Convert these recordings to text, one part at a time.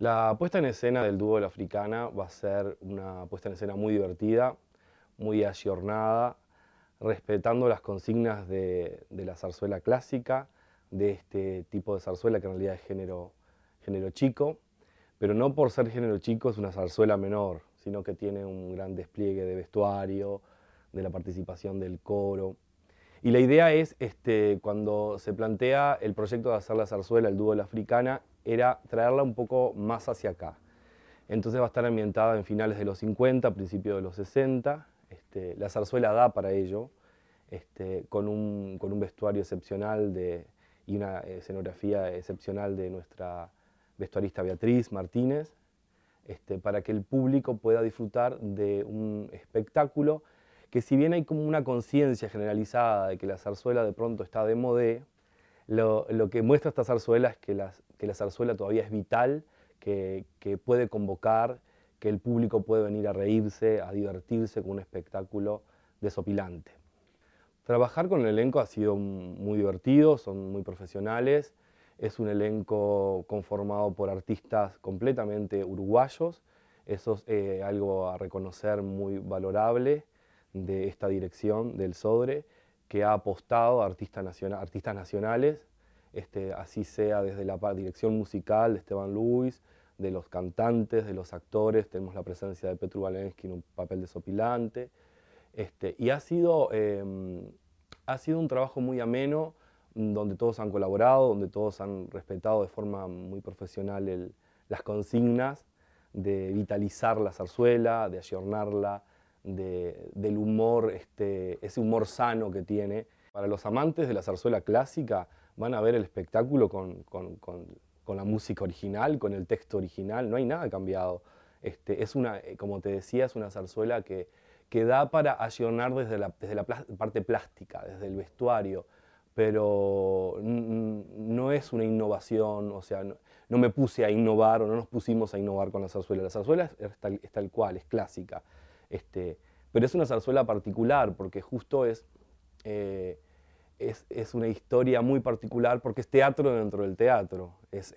La puesta en escena del dúo de la africana va a ser una puesta en escena muy divertida, muy ayornada, respetando las consignas de, la zarzuela clásica, de este tipo de zarzuela que en realidad es género, género chico, pero no por ser género chico es una zarzuela menor, sino que tiene un gran despliegue de vestuario, de la participación del coro. Y la idea es, este, cuando se plantea el proyecto de hacer la zarzuela, el dúo de la africana, era traerla un poco más hacia acá. Entonces va a estar ambientada en finales de los 50, principios de los 60. Este, la zarzuela da para ello, este, con, un, con, un, vestuario excepcional de, y una escenografía excepcional de nuestra vestuarista Beatriz Martínez, este, para que el público pueda disfrutar de un espectáculo que si bien hay como una conciencia generalizada de que la zarzuela de pronto está de modé, lo, lo, que muestra esta zarzuela es que las la zarzuela todavía es vital, que, puede convocar, que el público puede venir a reírse, a divertirse con un espectáculo desopilante. Trabajar con el elenco ha sido muy divertido, son muy profesionales, es un elenco conformado por artistas completamente uruguayos, eso es eh, algo a reconocer muy valorable de esta dirección del Sodre, que ha apostado a artistas nacionales este, así sea desde la dirección musical de Esteban Luis, de los cantantes, de los actores, tenemos la presencia de Petru Balensky en un papel de sopilante, este, y ha sido, em, ha sido un trabajo muy ameno, mm, donde todos han colaborado, donde todos han respetado de forma muy profesional las consignas de vitalizar la zarzuela, de ayornarla, del humor, este, ese humor sano que tiene, para los amantes de la zarzuela clásica, van a ver el espectáculo con, la música original, con el texto original, no hay nada cambiado. Este, es una, eh, como te decía, es una zarzuela que, que da para allonar desde la, la parte plástica, desde el vestuario, pero no es una innovación, o sea, no, me puse a innovar o no nos pusimos a innovar con la zarzuela. La zarzuela es, tal, cual, es clásica, este, pero es una zarzuela particular porque justo es eh, es, una historia muy particular porque es teatro dentro del teatro. Es,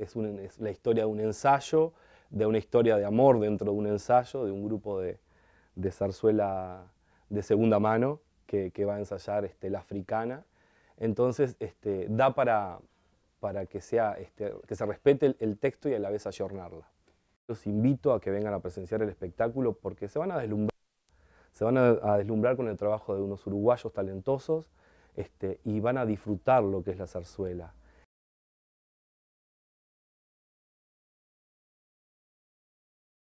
la historia de un ensayo, de una historia de amor dentro de un ensayo, de un grupo de, zarzuela de segunda mano que, va a ensayar este, la africana. Entonces este, da para, para que, sea, este, que se respete el, el, texto y a la vez ayornarla. Los invito a que vengan a presenciar el espectáculo porque se van a deslumbrar se van a, deslumbrar con el trabajo de unos uruguayos talentosos este, y van a disfrutar lo que es la zarzuela.